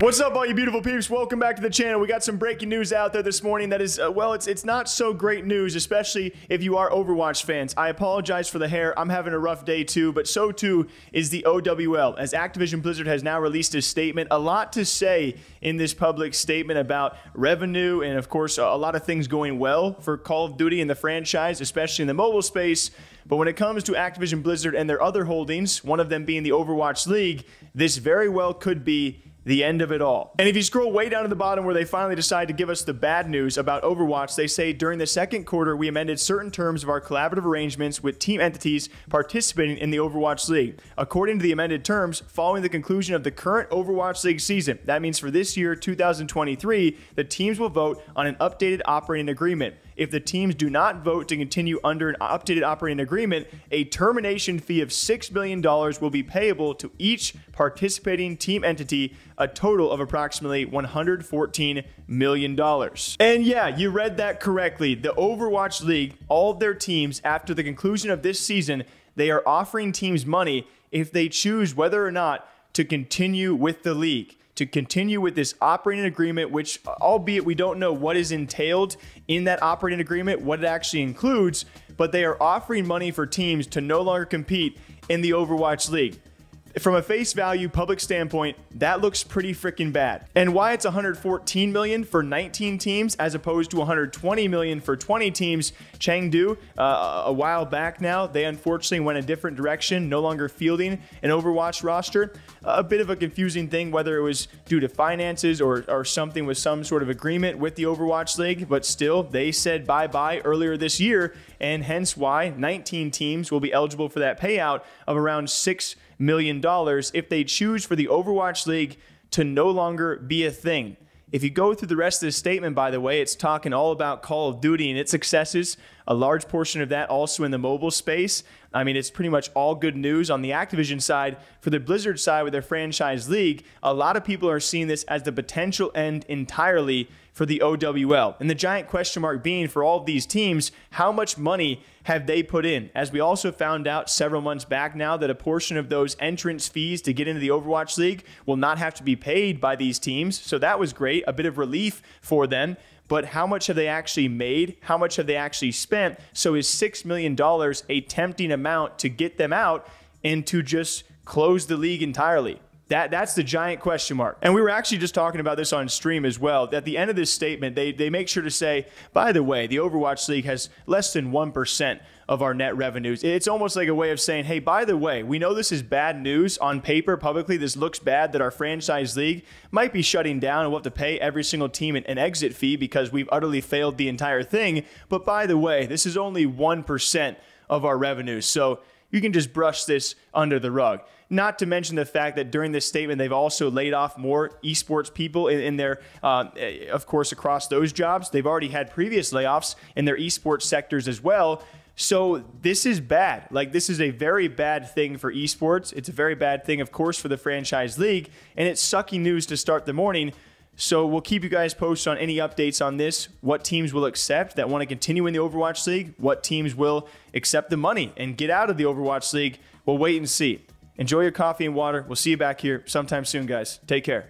What's up, all you beautiful peeps? Welcome back to the channel. We got some breaking news out there this morning that is, uh, well, it's it's not so great news, especially if you are Overwatch fans. I apologize for the hair. I'm having a rough day too, but so too is the OWL, as Activision Blizzard has now released a statement. A lot to say in this public statement about revenue and, of course, a lot of things going well for Call of Duty and the franchise, especially in the mobile space. But when it comes to Activision Blizzard and their other holdings, one of them being the Overwatch League, this very well could be the end of it all. And if you scroll way down to the bottom where they finally decide to give us the bad news about Overwatch, they say during the second quarter, we amended certain terms of our collaborative arrangements with team entities participating in the Overwatch League. According to the amended terms, following the conclusion of the current Overwatch League season, that means for this year, 2023, the teams will vote on an updated operating agreement. If the teams do not vote to continue under an updated operating agreement, a termination fee of $6 million will be payable to each participating team entity, a total of approximately $114 million. And yeah, you read that correctly. The Overwatch League, all of their teams, after the conclusion of this season, they are offering teams money if they choose whether or not to continue with the league to continue with this operating agreement, which, albeit we don't know what is entailed in that operating agreement, what it actually includes, but they are offering money for teams to no longer compete in the Overwatch League from a face value public standpoint, that looks pretty freaking bad. And why it's 114 million for 19 teams as opposed to 120 million for 20 teams, Chengdu uh, a while back now, they unfortunately went a different direction, no longer fielding an Overwatch roster. A bit of a confusing thing whether it was due to finances or or something with some sort of agreement with the Overwatch League, but still they said bye-bye earlier this year and hence why 19 teams will be eligible for that payout of around 6 million dollars if they choose for the Overwatch League to no longer be a thing. If you go through the rest of the statement, by the way, it's talking all about Call of Duty and its successes a large portion of that also in the mobile space. I mean, it's pretty much all good news on the Activision side. For the Blizzard side with their franchise league, a lot of people are seeing this as the potential end entirely for the OWL. And the giant question mark being for all of these teams, how much money have they put in? As we also found out several months back now that a portion of those entrance fees to get into the Overwatch League will not have to be paid by these teams. So that was great, a bit of relief for them but how much have they actually made? How much have they actually spent? So is $6 million a tempting amount to get them out and to just close the league entirely? That that's the giant question mark. And we were actually just talking about this on stream as well. At the end of this statement, they they make sure to say, by the way, the Overwatch League has less than one percent of our net revenues. It's almost like a way of saying, hey, by the way, we know this is bad news on paper publicly. This looks bad that our franchise league might be shutting down and we'll have to pay every single team an, an exit fee because we've utterly failed the entire thing. But by the way, this is only 1% of our revenues. So you can just brush this under the rug. Not to mention the fact that during this statement, they've also laid off more esports people in, in their, uh, eh, of course, across those jobs. They've already had previous layoffs in their esports sectors as well. So this is bad. Like this is a very bad thing for esports. It's a very bad thing, of course, for the franchise league, and it's sucky news to start the morning so we'll keep you guys posted on any updates on this, what teams will accept that want to continue in the Overwatch League, what teams will accept the money and get out of the Overwatch League. We'll wait and see. Enjoy your coffee and water. We'll see you back here sometime soon, guys. Take care.